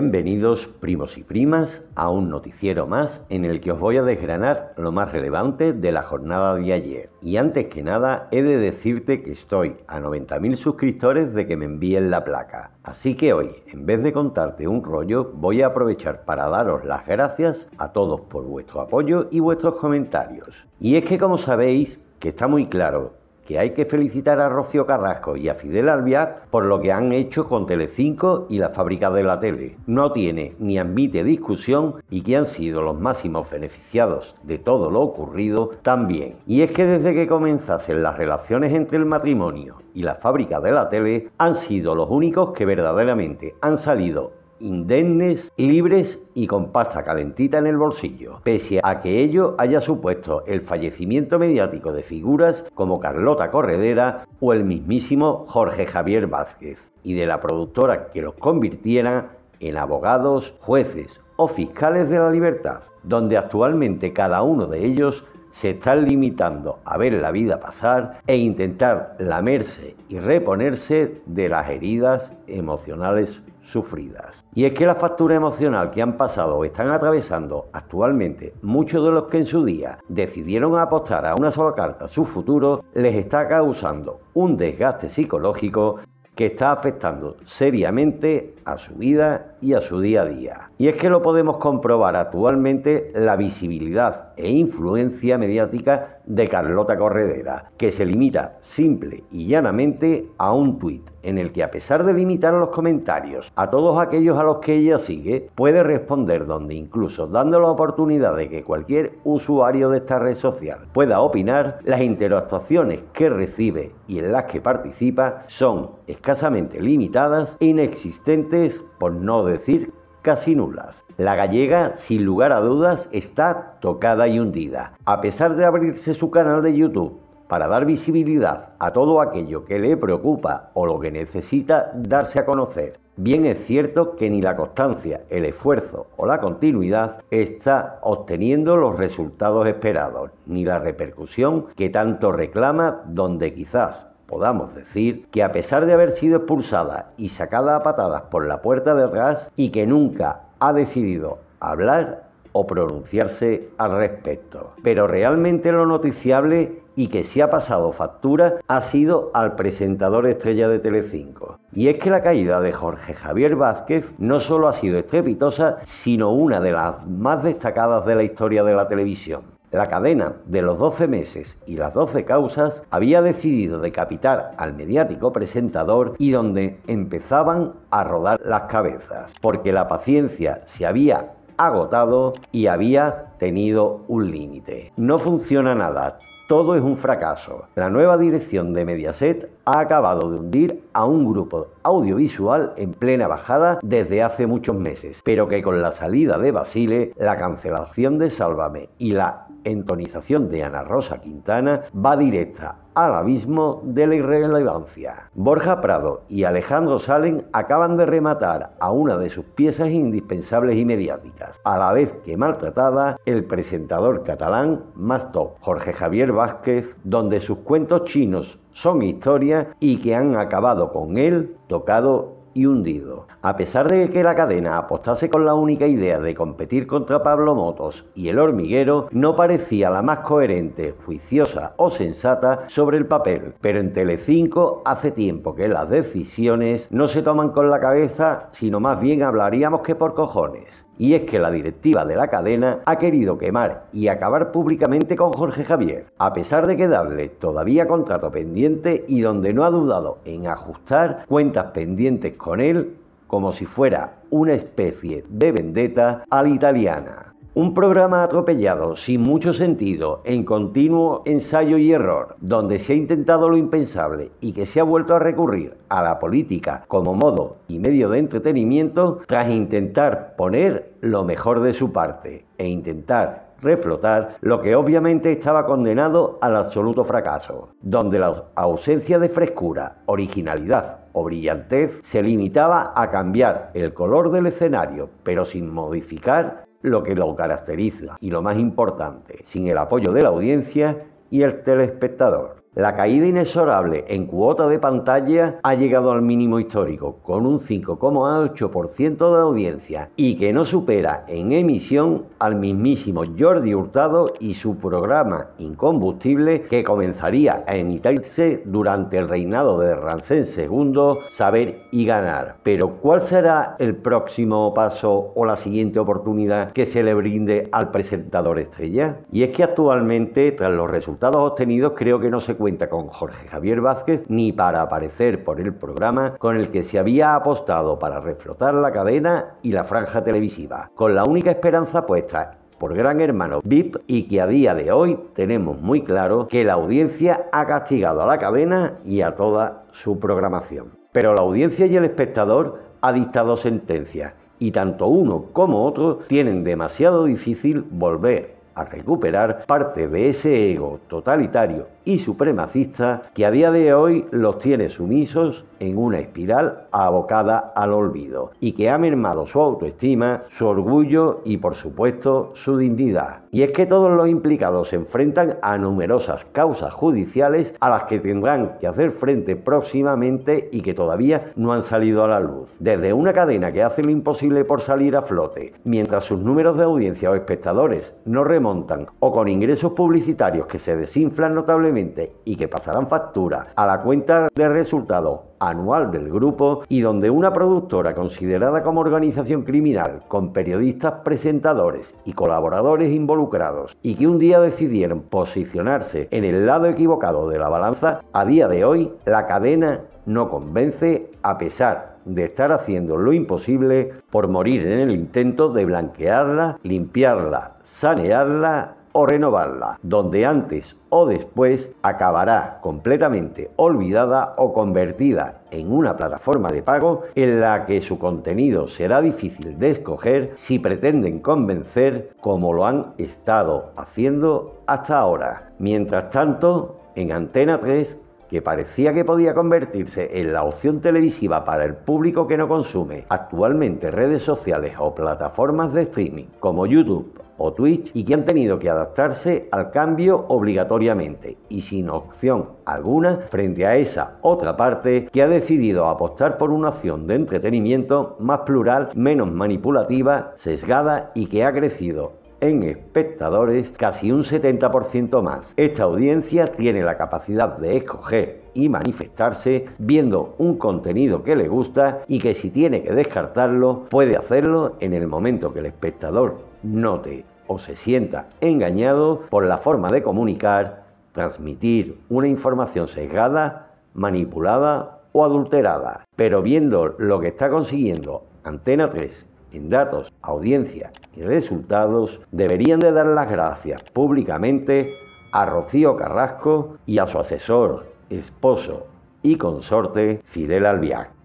Bienvenidos primos y primas a un noticiero más en el que os voy a desgranar lo más relevante de la jornada de ayer. Y antes que nada he de decirte que estoy a 90.000 suscriptores de que me envíen la placa. Así que hoy, en vez de contarte un rollo, voy a aprovechar para daros las gracias a todos por vuestro apoyo y vuestros comentarios. Y es que como sabéis, que está muy claro que hay que felicitar a Rocío Carrasco y a Fidel Albiat por lo que han hecho con Telecinco y la fábrica de la tele. No tiene ni admite discusión y que han sido los máximos beneficiados de todo lo ocurrido también. Y es que desde que comenzasen las relaciones entre el matrimonio y la fábrica de la tele han sido los únicos que verdaderamente han salido indemnes, libres y con pasta calentita en el bolsillo, pese a que ello haya supuesto el fallecimiento mediático de figuras como Carlota Corredera o el mismísimo Jorge Javier Vázquez, y de la productora que los convirtiera en abogados, jueces o fiscales de la libertad, donde actualmente cada uno de ellos se están limitando a ver la vida pasar e intentar lamerse y reponerse de las heridas emocionales sufridas. Y es que la factura emocional que han pasado o están atravesando actualmente muchos de los que en su día decidieron apostar a una sola carta su futuro les está causando un desgaste psicológico que está afectando seriamente a su vida y a su día a día. Y es que lo podemos comprobar actualmente la visibilidad e influencia mediática de Carlota Corredera, que se limita simple y llanamente a un tuit en el que a pesar de limitar los comentarios a todos aquellos a los que ella sigue, puede responder donde incluso dando la oportunidad de que cualquier usuario de esta red social pueda opinar, las interactuaciones que recibe y en las que participa son escasamente limitadas e inexistentes, por no decir casi nulas. La gallega, sin lugar a dudas, está tocada y hundida. A pesar de abrirse su canal de YouTube para dar visibilidad a todo aquello que le preocupa o lo que necesita darse a conocer, bien es cierto que ni la constancia, el esfuerzo o la continuidad está obteniendo los resultados esperados, ni la repercusión que tanto reclama donde quizás podamos decir que a pesar de haber sido expulsada y sacada a patadas por la puerta de atrás y que nunca ha decidido hablar o pronunciarse al respecto. Pero realmente lo noticiable y que se ha pasado factura ha sido al presentador estrella de Telecinco. Y es que la caída de Jorge Javier Vázquez no solo ha sido estrepitosa, sino una de las más destacadas de la historia de la televisión la cadena de los 12 meses y las 12 causas había decidido decapitar al mediático presentador y donde empezaban a rodar las cabezas, porque la paciencia se había agotado y había tenido un límite. No funciona nada, todo es un fracaso. La nueva dirección de Mediaset ha acabado de hundir a un grupo audiovisual en plena bajada desde hace muchos meses, pero que con la salida de Basile, la cancelación de Sálvame y la entonización de Ana Rosa Quintana va directa al abismo de la irrelevancia. Borja Prado y Alejandro Salen acaban de rematar a una de sus piezas indispensables y mediáticas, a la vez que maltratada, el presentador catalán más top, Jorge Javier Vázquez, donde sus cuentos chinos son historia... y que han acabado con él tocado y hundido. A pesar de que la cadena apostase con la única idea de competir contra Pablo Motos y el hormiguero, no parecía la más coherente, juiciosa o sensata sobre el papel. Pero en Telecinco hace tiempo que las decisiones no se toman con la cabeza, sino más bien hablaríamos que por cojones. Y es que la directiva de la cadena ha querido quemar y acabar públicamente con Jorge Javier, a pesar de que darle todavía contrato pendiente y donde no ha dudado en ajustar cuentas pendientes con él como si fuera una especie de vendetta a la italiana. Un programa atropellado, sin mucho sentido, en continuo ensayo y error, donde se ha intentado lo impensable y que se ha vuelto a recurrir a la política como modo y medio de entretenimiento tras intentar poner lo mejor de su parte e intentar reflotar, lo que obviamente estaba condenado al absoluto fracaso, donde la ausencia de frescura, originalidad o brillantez se limitaba a cambiar el color del escenario, pero sin modificar lo que lo caracteriza y lo más importante, sin el apoyo de la audiencia y el telespectador. La caída inexorable en cuota de pantalla ha llegado al mínimo histórico, con un 5,8% de audiencia y que no supera en emisión al mismísimo Jordi Hurtado y su programa Incombustible, que comenzaría a emitirse durante el reinado de Ramsés II, Saber y Ganar. Pero, ¿cuál será el próximo paso o la siguiente oportunidad que se le brinde al presentador estrella? Y es que actualmente, tras los resultados obtenidos, creo que no se cuenta con Jorge Javier Vázquez ni para aparecer por el programa con el que se había apostado para reflotar la cadena y la franja televisiva, con la única esperanza puesta por Gran Hermano VIP y que a día de hoy tenemos muy claro que la audiencia ha castigado a la cadena y a toda su programación. Pero la audiencia y el espectador ha dictado sentencia y tanto uno como otro tienen demasiado difícil volver a recuperar parte de ese ego totalitario y supremacista que a día de hoy los tiene sumisos en una espiral abocada al olvido y que ha mermado su autoestima, su orgullo y por supuesto su dignidad. Y es que todos los implicados se enfrentan a numerosas causas judiciales a las que tendrán que hacer frente próximamente y que todavía no han salido a la luz. Desde una cadena que hace lo imposible por salir a flote, mientras sus números de audiencia o espectadores no remontan o con ingresos publicitarios que se desinflan notablemente y que pasarán factura a la cuenta de resultado anual del grupo y donde una productora considerada como organización criminal, con periodistas presentadores y colaboradores involucrados, y que un día decidieron posicionarse en el lado equivocado de la balanza, a día de hoy la cadena no convence a pesar de estar haciendo lo imposible por morir en el intento de blanquearla, limpiarla, sanearla o renovarla, donde antes o después acabará completamente olvidada o convertida en una plataforma de pago en la que su contenido será difícil de escoger si pretenden convencer como lo han estado haciendo hasta ahora. Mientras tanto, en Antena 3 que parecía que podía convertirse en la opción televisiva para el público que no consume actualmente redes sociales o plataformas de streaming como YouTube o Twitch y que han tenido que adaptarse al cambio obligatoriamente y sin opción alguna frente a esa otra parte que ha decidido apostar por una opción de entretenimiento más plural, menos manipulativa, sesgada y que ha crecido en espectadores casi un 70% más. Esta audiencia tiene la capacidad de escoger y manifestarse viendo un contenido que le gusta y que si tiene que descartarlo puede hacerlo en el momento que el espectador note o se sienta engañado por la forma de comunicar, transmitir una información sesgada, manipulada o adulterada. Pero viendo lo que está consiguiendo Antena 3 en datos, audiencia y resultados, deberían de dar las gracias públicamente a Rocío Carrasco y a su asesor, esposo y consorte Fidel Albiac.